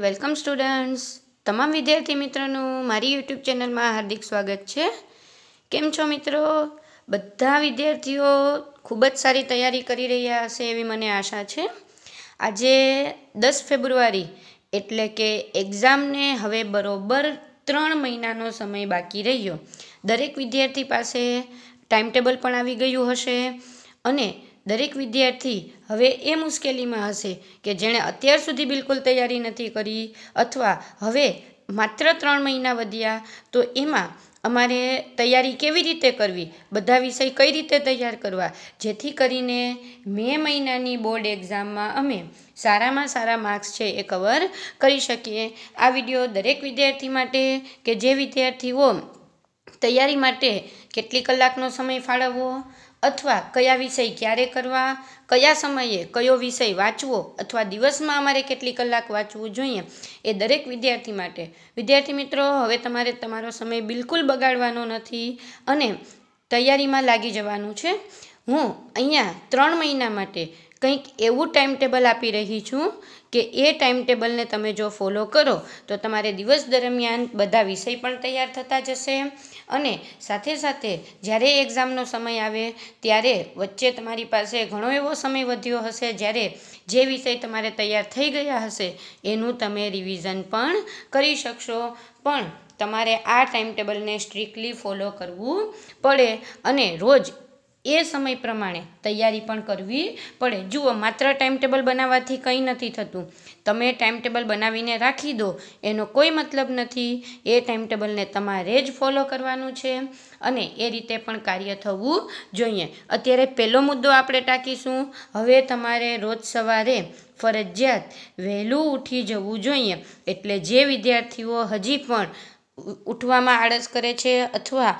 welcome students તમામ વિદ્યાર્થી મિત્રોનું મારી યુટ્યુબ ચેનલમાં હાર્દિક સ્વાગત છે કેમ છો મિત્રો બધા વિદ્યાર્થીઓ ખૂબ જ સારી તૈયારી કરી રહ્યા હશે એવી મને આશા છે આજે દસ ફેબ્રુઆરી એટલે કે એક્ઝામને હવે બરોબર ત્રણ મહિનાનો સમય બાકી રહ્યો દરેક વિદ્યાર્થી પાસે ટાઈમ ટેબલ પણ આવી ગયું હશે અને દરેક વિદ્યાર્થી હવે એ મુશ્કેલીમાં હશે કે જેણે અત્યાર સુધી બિલકુલ તૈયારી નથી કરી અથવા હવે માત્ર ત્રણ મહિના વધ્યા તો એમાં અમારે તૈયારી કેવી રીતે કરવી બધા વિષય કઈ રીતે તૈયાર કરવા જેથી કરીને મે મહિનાની બોર્ડ એક્ઝામમાં અમે સારામાં સારા માર્ક્સ છે એ કવર કરી શકીએ આ વિડીયો દરેક વિદ્યાર્થી માટે કે જે વિદ્યાર્થીઓ તૈયારી માટે કેટલી કલાકનો સમય ફાળવવો અથવા કયા વિષય ક્યારે કરવા કયા સમયે કયો વિષય વાંચવો અથવા દિવસમાં અમારે કેટલી કલાક વાંચવું જોઈએ એ દરેક વિદ્યાર્થી માટે વિદ્યાર્થી મિત્રો હવે તમારે તમારો સમય બિલકુલ બગાડવાનો નથી અને તૈયારીમાં લાગી જવાનું છે હું અહીંયા ત્રણ મહિના માટે કંઈક એવું ટાઈમ ટેબલ આપી રહી છું કે એ ટાઈમ ટેબલને તમે જો ફોલો કરો તો તમારે દિવસ દરમિયાન બધા વિષય પણ તૈયાર થતા જશે અને સાથે સાથે જ્યારે એક્ઝામનો સમય આવે ત્યારે વચ્ચે તમારી પાસે ઘણો એવો સમય વધ્યો હશે જ્યારે જે વિષય તમારે તૈયાર થઈ ગયા હશે એનું તમે રિવિઝન પણ કરી શકશો પણ તમારે આ ટાઈમ ટેબલને સ્ટ્રિકલી ફોલો કરવું પડે અને રોજ એ સમય પ્રમાણે તૈયારી પણ કરવી પડે જુઓ માત્ર ટાઈમ ટેબલ બનાવવાથી કંઈ નથી થતું તમે ટાઈમ ટેબલ બનાવીને રાખી દો એનો કોઈ મતલબ નથી એ ટાઈમ ટેબલને તમારે જ ફોલો કરવાનું છે અને એ રીતે પણ કાર્ય થવું જોઈએ અત્યારે પહેલો મુદ્દો આપણે ટાંકીશું હવે તમારે રોજ સવારે ફરજિયાત વહેલું ઉઠી જવું જોઈએ એટલે જે વિદ્યાર્થીઓ હજી પણ ઉઠવામાં આળસ કરે છે અથવા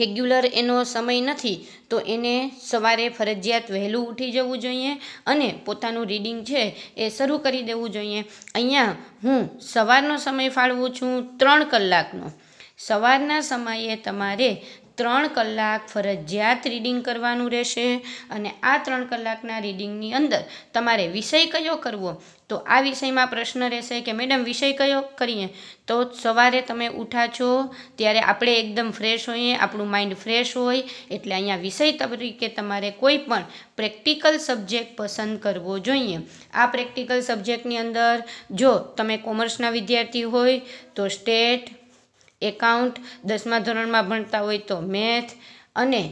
રેગ્યુલર એનો સમય નથી તો એને સવારે ફરજિયાત વહેલું ઉઠી જવું જોઈએ અને પોતાનું રીડિંગ છે એ શરૂ કરી દેવું જોઈએ અહીંયા હું સવારનો સમય ફાળવું છું ત્રણ કલાકનો સવારના સમયે તમારે ત્રણ કલાક ફરજિયાત રીડિંગ કરવાનું રહેશે અને આ ત્રણ કલાકના રીડિંગની અંદર તમારે વિષય કયો કરવો તો આ વિષયમાં પ્રશ્ન રહેશે કે મેડમ વિષય કયો કરીએ તો સવારે તમે ઉઠા છો ત્યારે આપણે એકદમ ફ્રેશ હોઈએ આપણું માઇન્ડ ફ્રેશ હોય એટલે અહીંયા વિષય તરીકે તમારે કોઈ પણ પ્રેક્ટિકલ સબ્જેક્ટ પસંદ કરવો જોઈએ આ પ્રેક્ટિકલ સબ્જેક્ટની અંદર જો તમે કોમર્સના વિદ્યાર્થી હોય તો સ્ટેટ એકાઉન્ટ દસમા ધોરણમાં ભણતા હોય તો મેથ અને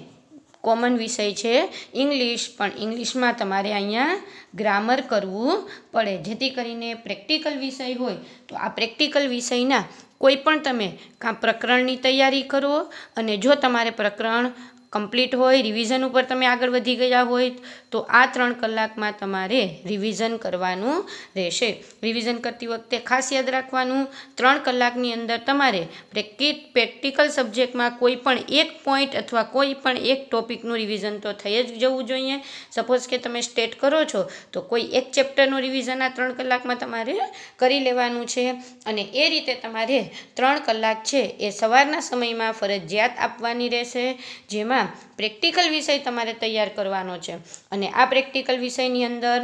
કોમન વિષય છે ઇંગ્લિશ પણ ઇંગ્લિશમાં તમારે અહીંયા ગ્રામર કરવું પડે જેથી કરીને પ્રેક્ટિકલ વિષય હોય તો આ પ્રેક્ટિકલ વિષયના કોઈ પણ તમે કાં પ્રકરણની તૈયારી કરો અને જો તમારે પ્રકરણ કમ્પ્લીટ હોય રિવિઝન ઉપર તમે આગળ વધી ગયા હોય તો આ ત્રણ કલાકમાં તમારે રિવિઝન કરવાનું રહેશે રિવિઝન કરતી વખતે ખાસ યાદ રાખવાનું ત્રણ કલાકની અંદર તમારે પ્રેક્ટિકલ સબ્જેક્ટમાં કોઈ પણ એક પોઈન્ટ અથવા કોઈ પણ એક ટોપિકનું રિવિઝન તો થઈ જ જવું જોઈએ સપોઝ કે તમે સ્ટેટ કરો છો તો કોઈ એક ચેપ્ટરનું રિવિઝન આ ત્રણ કલાકમાં તમારે કરી લેવાનું છે અને એ રીતે તમારે ત્રણ કલાક છે એ સવારના સમયમાં ફરજિયાત આપવાની રહેશે જેમાં પ્રેક્ટિકલ વિષય તમારે તૈયાર કરવાનો છે અને અને આ પ્રેક્ટિકલ વિષયની અંદર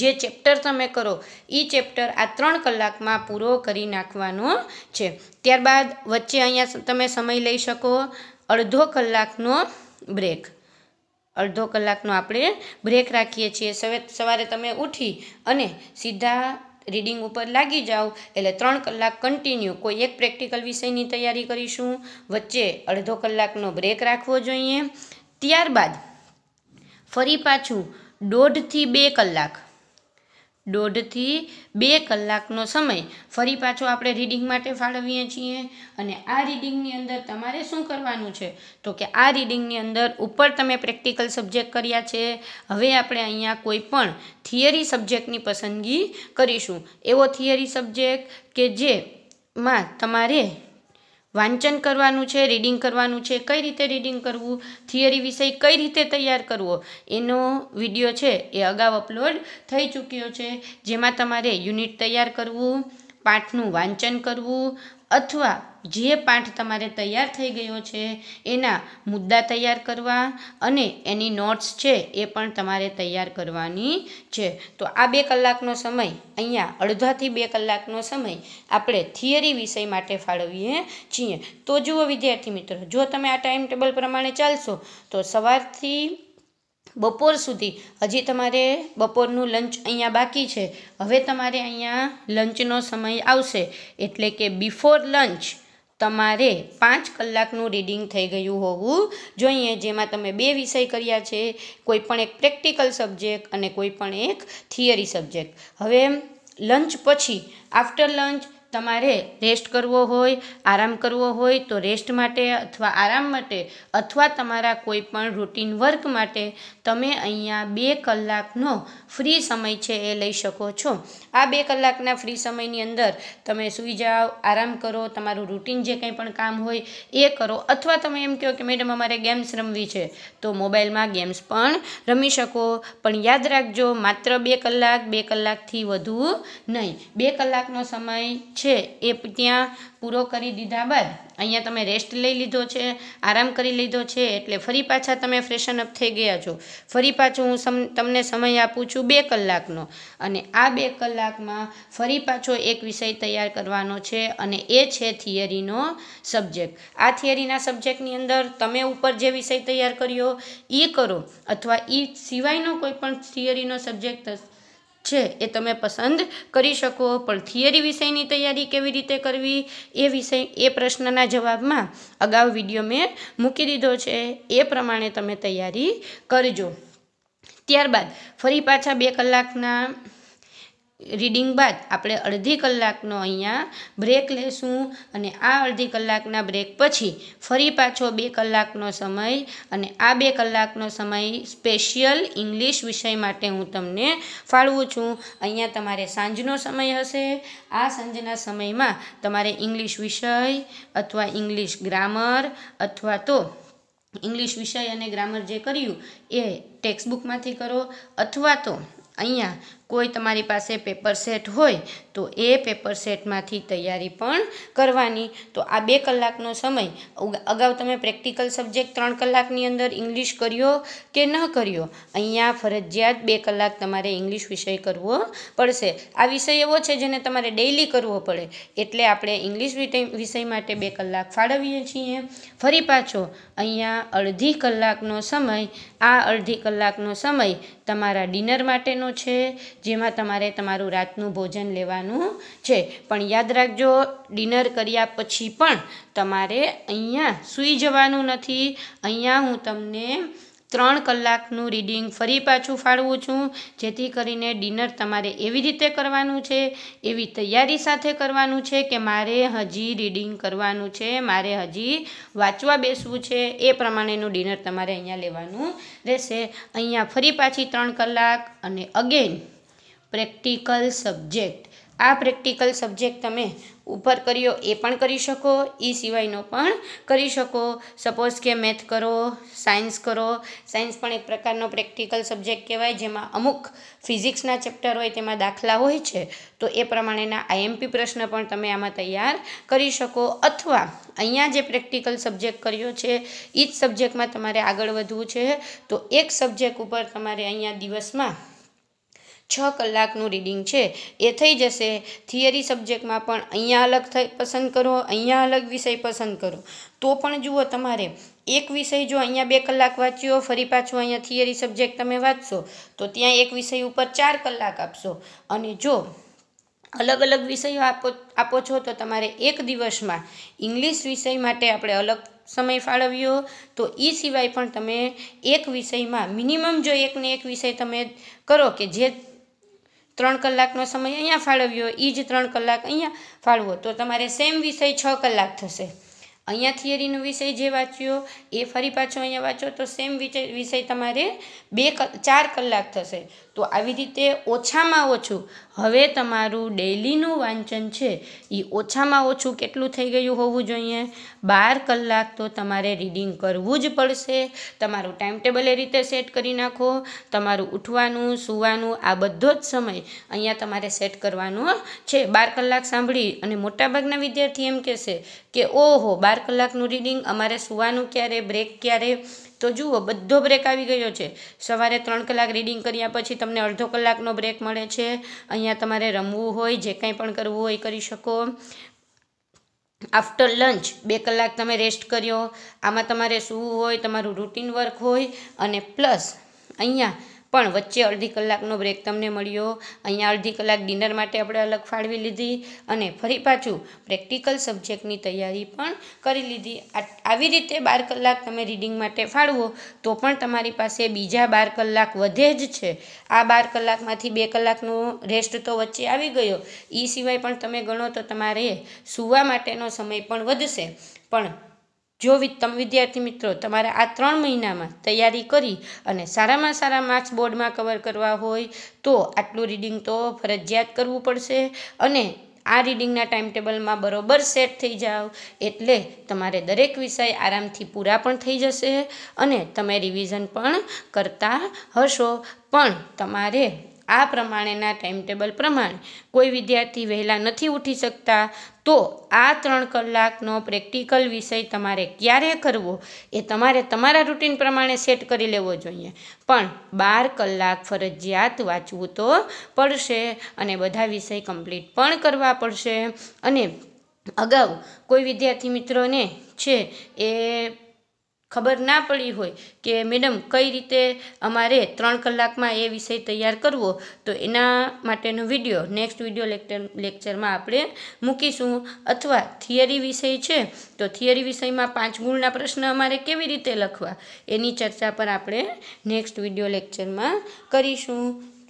જે ચેપ્ટર તમે કરો એ ચેપ્ટર આ ત્રણ કલાકમાં પૂરો કરી નાખવાનો છે ત્યારબાદ વચ્ચે અહીંયા તમે સમય લઈ શકો અડધો કલાકનો બ્રેક અડધો કલાકનો આપણે બ્રેક રાખીએ છીએ સવારે તમે ઉઠી અને સીધા રીડિંગ ઉપર લાગી જાઓ એટલે ત્રણ કલાક કન્ટિન્યુ કોઈ એક પ્રેક્ટિકલ વિષયની તૈયારી કરીશું વચ્ચે અડધો કલાકનો બ્રેક રાખવો જોઈએ ત્યારબાદ ફરી પાછું દોઢથી બે કલાક દોઢથી બે કલાકનો સમય ફરી પાછો આપણે રીડિંગ માટે ફાળવીએ છીએ અને આ રીડિંગની અંદર તમારે શું કરવાનું છે તો કે આ રીડિંગની અંદર ઉપર તમે પ્રેક્ટિકલ સબ્જેક્ટ કર્યા છે હવે આપણે અહીંયા કોઈ પણ થિયરી સબ્જેક્ટની પસંદગી કરીશું એવો થિયરી સબ્જેક્ટ કે જેમાં તમારે વાંચન કરવાનું છે રીડિંગ કરવાનું છે કઈ રીતે રીડિંગ કરવું થિયરી વિષય કઈ રીતે તૈયાર કરવો એનો વિડીયો છે એ અગાઉ અપલોડ થઈ ચૂક્યો છે જેમાં તમારે યુનિટ તૈયાર કરવું પાઠનું વાંચન કરવું અથવા જે પાઠ તમારે તૈયાર થઈ ગયો છે એના મુદ્દા તૈયાર કરવા અને એની નોટ્સ છે એ પણ તમારે તૈયાર કરવાની છે તો આ બે કલાકનો સમય અહીંયા અડધાથી બે કલાકનો સમય આપણે થિયરી વિષય માટે ફાળવીએ છીએ તો જુઓ વિદ્યાર્થી મિત્રો જો તમે આ ટાઈમ ટેબલ પ્રમાણે ચાલશો તો સવારથી બપોર સુધી હજી તમારે બપોરનું લંચ અહીંયા બાકી છે હવે તમારે અહીંયા લંચનો સમય આવશે એટલે કે બિફોર લંચ તમારે પાંચ કલાકનું રીડિંગ થઈ ગયું હોવું જોઈએ જેમાં તમે બે વિષય કર્યા છે કોઈ પણ એક પ્રેક્ટિકલ સબ્જેક્ટ અને કોઈ પણ એક થિયરી સબ્જેક્ટ હવે લંચ પછી આફ્ટર લંચ તમારે રેસ્ટ કરવો હોય આરામ કરવો હોય તો રેસ્ટ માટે અથવા આરામ માટે અથવા તમારા કોઈ પણ રૂટીન વર્ક માટે તમે અહીંયા બે કલાકનો ફ્રી સમય છે એ લઈ શકો છો આ બે કલાકના ફ્રી સમયની અંદર તમે સૂઈ જાઓ આરામ કરો તમારું રૂટીન જે કંઈ પણ કામ હોય એ કરો અથવા તમે એમ કહો કે મેડમ અમારે ગેમ્સ રમવી છે તો મોબાઈલમાં ગેમ્સ પણ રમી શકો પણ યાદ રાખજો માત્ર બે કલાક બે કલાકથી વધુ નહીં બે કલાકનો સમય છે છે એ ત્યાં પૂરો કરી દીધા બાદ અહીંયા તમે રેસ્ટ લઈ લીધો છે આરામ કરી લીધો છે એટલે ફરી પાછા તમે ફ્રેશન અપ થઈ ગયા છો ફરી પાછો હું તમને સમય આપું છું બે કલાકનો અને આ બે કલાકમાં ફરી પાછો એક વિષય તૈયાર કરવાનો છે અને એ છે થિયરીનો સબ્જેક્ટ આ થિયરીના સબ્જેક્ટની અંદર તમે ઉપર જે વિષય તૈયાર કર્યો એ કરો અથવા એ સિવાયનો કોઈ પણ થિયરીનો સબ્જેક્ટ છે એ તમે પસંદ કરી શકો પણ થિયરી વિષયની તૈયારી કેવી રીતે કરવી એ વિષય એ પ્રશ્નના જવાબમાં અગાઉ વિડીયો મેં મૂકી દીધો છે એ પ્રમાણે તમે તૈયારી કરજો ત્યારબાદ ફરી પાછા બે કલાકના રીડિંગ બાદ આપણે અડધી કલાકનો અહીંયા બ્રેક લેશું અને આ અડધી કલાકના બ્રેક પછી ફરી પાછો બે કલાકનો સમય અને આ બે કલાકનો સમય સ્પેશિયલ ઇંગ્લિશ વિષય માટે હું તમને ફાળવું છું અહીંયા તમારે સાંજનો સમય હશે આ સાંજના સમયમાં તમારે ઇંગ્લિશ વિષય અથવા ઇંગ્લિશ ગ્રામર અથવા તો ઇંગ્લિશ વિષય અને ગ્રામર જે કર્યું એ ટેક્સ્ટબુકમાંથી કરો અથવા તો અહીંયા કોઈ તમારી પાસે પેપર સેટ હોય તો એ પેપર સેટમાંથી તૈયારી પણ કરવાની તો આ બે કલાકનો સમય અગાઉ તમે પ્રેક્ટિકલ સબ્જેક્ટ ત્રણ કલાકની અંદર ઇંગ્લિશ કર્યો કે ન કર્યો અહીંયા ફરજિયાત બે કલાક તમારે ઇંગ્લિશ વિષય કરવો પડશે આ વિષય એવો છે જેને તમારે ડેઇલી કરવો પડે એટલે આપણે ઇંગ્લિશ વિષય માટે બે કલાક ફાળવીએ છીએ ફરી પાછો અહીંયા અડધી કલાકનો સમય આ અડધી કલાકનો સમય તમારા ડિનર માટેનો છે જેમાં તમારે તમારું રાતનું ભોજન લેવાનું છે પણ યાદ રાખજો ડિનર કર્યા પછી પણ તમારે અહીંયા સૂઈ જવાનું નથી અહીંયા હું તમને ત્રણ કલાકનું રીડિંગ ફરી પાછું ફાળવું છું જેથી કરીને ડિનર તમારે એવી રીતે કરવાનું છે એવી તૈયારી સાથે કરવાનું છે કે મારે હજી રીડિંગ કરવાનું છે મારે હજી વાંચવા બેસવું છે એ પ્રમાણેનું ડિનર તમારે અહીંયા લેવાનું રહેશે અહીંયા ફરી પાછી ત્રણ કલાક અને અગેન પ્રેક્ટિકલ સબ્જેક્ટ આ પ્રેક્ટિકલ સબ્જેક્ટ તમે ઉપર કર્યો એ પણ કરી શકો એ સિવાયનો પણ કરી શકો સપોઝ કે મેથ કરો સાયન્સ કરો સાયન્સ પણ એક પ્રકારનો પ્રેક્ટિકલ સબ્જેક્ટ કહેવાય જેમાં અમુક ફિઝિક્સના ચેપ્ટર હોય તેમાં દાખલા હોય છે તો એ પ્રમાણેના આઈએમપી પ્રશ્ન પણ તમે આમાં તૈયાર કરી શકો અથવા અહીંયા જે પ્રેક્ટિકલ સબ્જેક્ટ કર્યો છે એ જ સબ્જેક્ટમાં તમારે આગળ વધવું છે તો એક સબ્જેક્ટ ઉપર તમારે અહીંયા દિવસમાં છ કલાકનું રીડિંગ છે એ થઈ જશે થિયરી સબ્જેક્ટમાં પણ અહીંયા અલગ થઈ પસંદ કરો અહીંયા અલગ વિષય પસંદ કરો તો પણ જુઓ તમારે એક વિષય જો અહીંયા બે કલાક વાંચ્યો ફરી પાછું અહીંયા થિયરી સબ્જેક્ટ તમે વાંચશો તો ત્યાં એક વિષય ઉપર ચાર કલાક આપશો અને જો અલગ અલગ વિષયો આપો આપો છો તો તમારે એક દિવસમાં ઇંગ્લિશ વિષય માટે આપણે અલગ સમય ફાળવ્યો તો એ સિવાય પણ તમે એક વિષયમાં મિનિમમ જો એકને એક વિષય તમે કરો કે જે ત્રણ કલાકનો સમય અહીંયા ફાળવ્યો એ જ ત્રણ કલાક અહીંયા ફાળવો તો તમારે સેમ વિષય છ કલાક થશે અહીંયા થિયરીનો વિષય જે વાંચ્યો એ ફરી પાછો અહીંયા વાંચો તો સેમ વિષય તમારે બે ક ચાર કલાક થશે તો આવી રીતે ઓછામાં ઓછું હવે તમારું ડેઈલીનું વાંચન છે એ ઓછામાં ઓછું કેટલું થઈ ગયું હોવું જોઈએ બાર કલાક તો તમારે રીડિંગ કરવું જ પડશે તમારું ટાઈમ ટેબલ એ રીતે સેટ કરી નાખો તમારું ઉઠવાનું સૂવાનું આ બધો જ સમય અહીંયા તમારે સેટ કરવાનો છે બાર કલાક સાંભળી અને મોટાભાગના વિદ્યાર્થી એમ કહેશે કે ઓહો બાર કલાકનું રીડિંગ અમારે સૂવાનું ક્યારે બ્રેક ક્યારે તો જુઓ બધો બ્રેક આવી ગયો છે સવારે ત્રણ કલાક રીડિંગ કર્યા પછી તમને અડધો કલાકનો બ્રેક મળે છે અહીંયા તમારે રમવું હોય જે કંઈ પણ કરવું હોય કરી શકો આફ્ટર લંચ બે કલાક તમે રેસ્ટ કર્યો આમાં તમારે સૂવું હોય તમારું રૂટીન વર્ક હોય અને પ્લસ અહીંયા પણ વચ્ચે અડધી કલાકનો બ્રેક તમને મળ્યો અહીંયા અડધી કલાક ડિનર માટે આપણે અલગ ફાળવી લીધી અને ફરી પાછું પ્રેક્ટિકલ સબ્જેક્ટની તૈયારી પણ કરી લીધી આવી રીતે બાર કલાક તમે રીડિંગ માટે ફાળવો તો પણ તમારી પાસે બીજા બાર કલાક વધે જ છે આ બાર કલાકમાંથી બે કલાકનો રેસ્ટ તો વચ્ચે આવી ગયો એ સિવાય પણ તમે ગણો તો તમારે સૂવા માટેનો સમય પણ વધશે પણ જો તમે વિદ્યાર્થી મિત્રો તમારે આ ત્રણ મહિનામાં તૈયારી કરી અને સારામાં સારા માર્ક્સ બોર્ડમાં કવર કરવા હોય તો આટલું રીડિંગ તો ફરજિયાત કરવું પડશે અને આ રીડિંગના ટાઈમ ટેબલમાં બરોબર સેટ થઈ જાઓ એટલે તમારે દરેક વિષય આરામથી પૂરા પણ થઈ જશે અને તમે રિવિઝન પણ કરતા હશો પણ તમારે આ પ્રમાણેના ટાઈમટેબલ પ્રમાણે કોઈ વિદ્યાર્થી વહેલા નથી ઉઠી શકતા તો આ ત્રણ કલાકનો પ્રેક્ટિકલ વિષય તમારે ક્યારે કરવો એ તમારે તમારા રૂટિન પ્રમાણે સેટ કરી લેવો જોઈએ પણ બાર કલાક ફરજિયાત વાંચવું તો પડશે અને બધા વિષય કમ્પ્લીટ પણ કરવા પડશે અને અગાઉ કોઈ વિદ્યાર્થી મિત્રોને છે એ ખબર ના પડી હોય કે મેડમ કઈ રીતે અમારે ત્રણ કલાકમાં એ વિષય તૈયાર કરવો તો એના માટેનો વિડીયો નેક્સ્ટ વિડીયો લેક્ચર લેક્ચરમાં આપણે મૂકીશું અથવા થિયરી વિષય છે તો થિયરી વિષયમાં પાંચ ગુણના પ્રશ્ન અમારે કેવી રીતે લખવા એની ચર્ચા પર આપણે નેક્સ્ટ વિડીયો લેક્ચરમાં કરીશું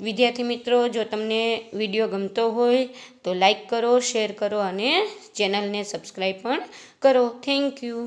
વિદ્યાર્થી મિત્રો જો તમને વિડીયો ગમતો હોય તો લાઈક કરો શેર કરો અને ચેનલને સબસ્ક્રાઈબ પણ કરો થેન્ક યુ